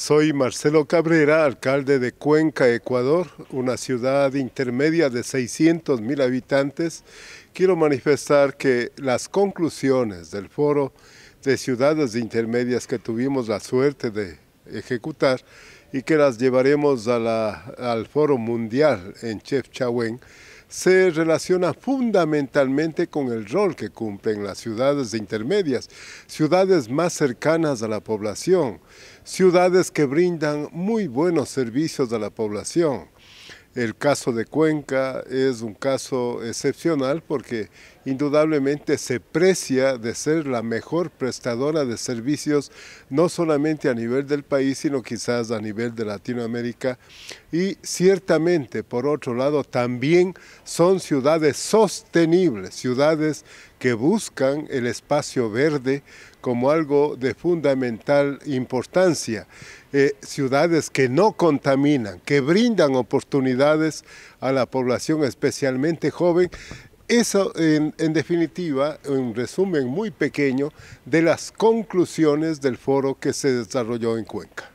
Soy Marcelo Cabrera, alcalde de Cuenca, Ecuador, una ciudad intermedia de 600 mil habitantes. Quiero manifestar que las conclusiones del foro de ciudades intermedias que tuvimos la suerte de ejecutar y que las llevaremos al Foro Mundial en Chefchaouen, se relaciona fundamentalmente con el rol que cumplen las ciudades intermedias, ciudades más cercanas a la población, ciudades que brindan muy buenos servicios a la población. El caso de Cuenca es un caso excepcional porque indudablemente se precia de ser la mejor prestadora de servicios, no solamente a nivel del país, sino quizás a nivel de Latinoamérica. Y ciertamente, por otro lado, también son ciudades sostenibles, ciudades que buscan el espacio verde como algo de fundamental importancia. Eh, ciudades que no contaminan, que brindan oportunidades a la población especialmente joven. Eso, en, en definitiva, un resumen muy pequeño de las conclusiones del foro que se desarrolló en Cuenca.